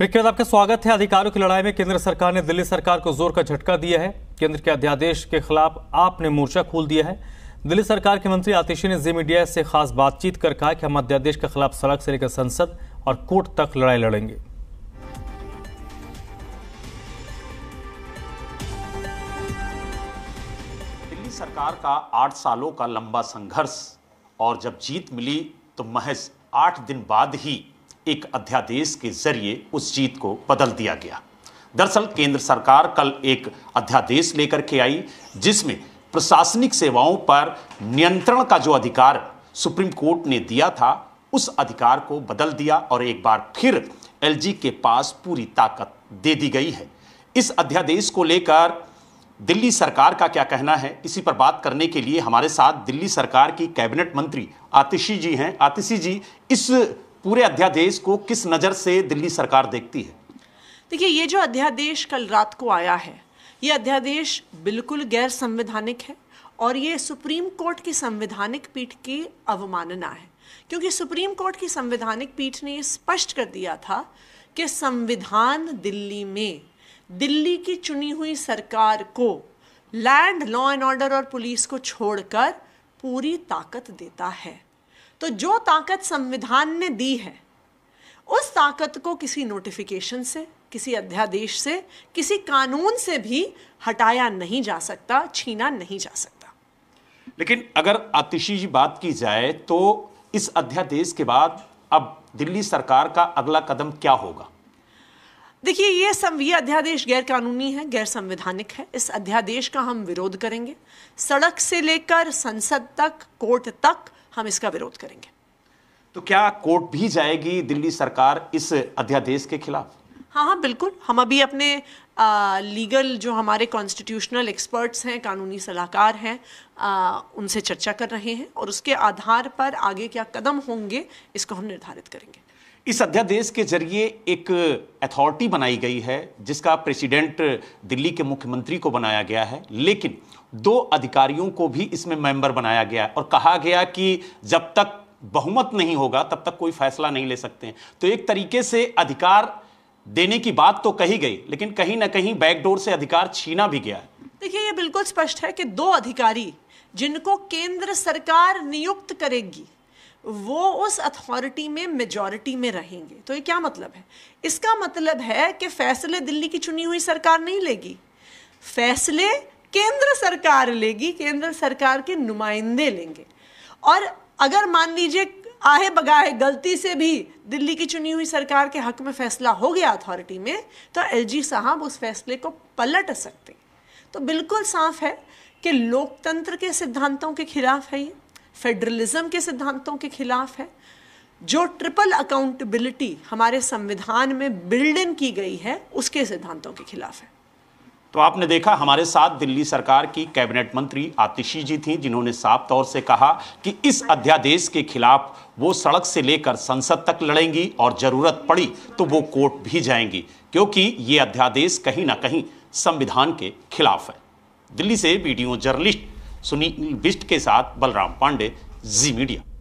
विक्रेता आपका स्वागत है अधिकारों की लड़ाई में केंद्र सरकार ने दिल्ली सरकार को जोर का झटका दिया है केंद्र के अध्यादेश के खिलाफ आपने मोर्चा खोल दिया है दिल्ली सरकार के मंत्री आतिशी ने जी मीडिया से खास बातचीत कर कहा कि हम अध्यादेश के खिलाफ सड़क से लेकर संसद और कोर्ट तक लड़ाई लड़ेंगे दिल्ली सरकार का आठ सालों का लंबा संघर्ष और जब जीत मिली तो महज आठ दिन बाद ही एक अध्यादेश के जरिए उस जीत को बदल दिया गया दरअसल केंद्र सरकार कल एक अध्यादेश लेकर के आई जिसमें प्रशासनिक सेवाओं पर नियंत्रण का जो अधिकार सुप्रीम कोर्ट ने दिया था उस अधिकार को बदल दिया और एक बार फिर एलजी के पास पूरी ताकत दे दी गई है इस अध्यादेश को लेकर दिल्ली सरकार का क्या कहना है इसी पर बात करने के लिए हमारे साथ दिल्ली सरकार की कैबिनेट मंत्री आतिशी जी हैं आतिशी जी इस पूरे अध्यादेश को किस नज़र से दिल्ली सरकार देखती है देखिए ये जो अध्यादेश कल रात को आया है ये अध्यादेश बिल्कुल गैर संवैधानिक है और ये सुप्रीम कोर्ट की संवैधानिक पीठ की अवमानना है क्योंकि सुप्रीम कोर्ट की संवैधानिक पीठ ने स्पष्ट कर दिया था कि संविधान दिल्ली में दिल्ली की चुनी हुई सरकार को लैंड लॉ एंड ऑर्डर और पुलिस को छोड़कर पूरी ताकत देता है तो जो ताकत संविधान ने दी है उस ताकत को किसी नोटिफिकेशन से किसी अध्यादेश से किसी कानून से भी हटाया नहीं जा सकता छीना नहीं जा सकता लेकिन अगर आतिशी जी बात की जाए तो इस अध्यादेश के बाद अब दिल्ली सरकार का अगला कदम क्या होगा देखिए ये संवीय ये अध्यादेश गैर कानूनी है गैर संवैधानिक है इस अध्यादेश का हम विरोध करेंगे सड़क से लेकर संसद तक कोर्ट तक हम इसका विरोध करेंगे तो क्या कोर्ट भी जाएगी दिल्ली सरकार इस अध्यादेश के खिलाफ हाँ हाँ बिल्कुल हम अभी अपने आ, लीगल जो हमारे कॉन्स्टिट्यूशनल एक्सपर्ट्स हैं कानूनी सलाहकार हैं उनसे चर्चा कर रहे हैं और उसके आधार पर आगे क्या कदम होंगे इसको हम निर्धारित करेंगे इस अध्यादेश के जरिए एक अथॉरिटी बनाई गई है जिसका प्रेसिडेंट दिल्ली के मुख्यमंत्री को बनाया गया है लेकिन दो अधिकारियों को भी इसमें मेंबर बनाया गया और कहा गया कि जब तक बहुमत नहीं होगा तब तक कोई फैसला नहीं ले सकते हैं तो एक तरीके से अधिकार देने की बात तो कही गई लेकिन कहीं ना कहीं बैकडोर से अधिकार छीना भी गया है देखिए ये बिल्कुल स्पष्ट है कि दो अधिकारी जिनको केंद्र सरकार नियुक्त करेगी वो उस अथॉरिटी में मेजॉरिटी में रहेंगे तो ये क्या मतलब है इसका मतलब है कि फैसले दिल्ली की चुनी हुई सरकार नहीं लेगी फैसले केंद्र सरकार लेगी केंद्र सरकार के नुमाइंदे लेंगे और अगर मान लीजिए आहे बगाहे गलती से भी दिल्ली की चुनी हुई सरकार के हक में फैसला हो गया अथॉरिटी में तो एलजी साहब उस फैसले को पलट सकते तो बिल्कुल साफ है कि लोकतंत्र के सिद्धांतों के खिलाफ है ये फेडरलिज्म के सिद्धांतों के खिलाफ है जो ट्रिपल अकाउंटेबिलिटी हमारे संविधान में बिल्ड इन की गई है उसके सिद्धांतों के खिलाफ है तो आपने देखा हमारे साथ दिल्ली सरकार की कैबिनेट मंत्री आतिशी जी थी जिन्होंने साफ तौर से कहा कि इस अध्यादेश के खिलाफ वो सड़क से लेकर संसद तक लड़ेंगी और ज़रूरत पड़ी तो वो कोर्ट भी जाएंगी क्योंकि ये अध्यादेश कहीं ना कहीं संविधान के खिलाफ है दिल्ली से वीडियो जर्नलिस्ट सुनील बिस्ट के साथ बलराम पांडे जी मीडिया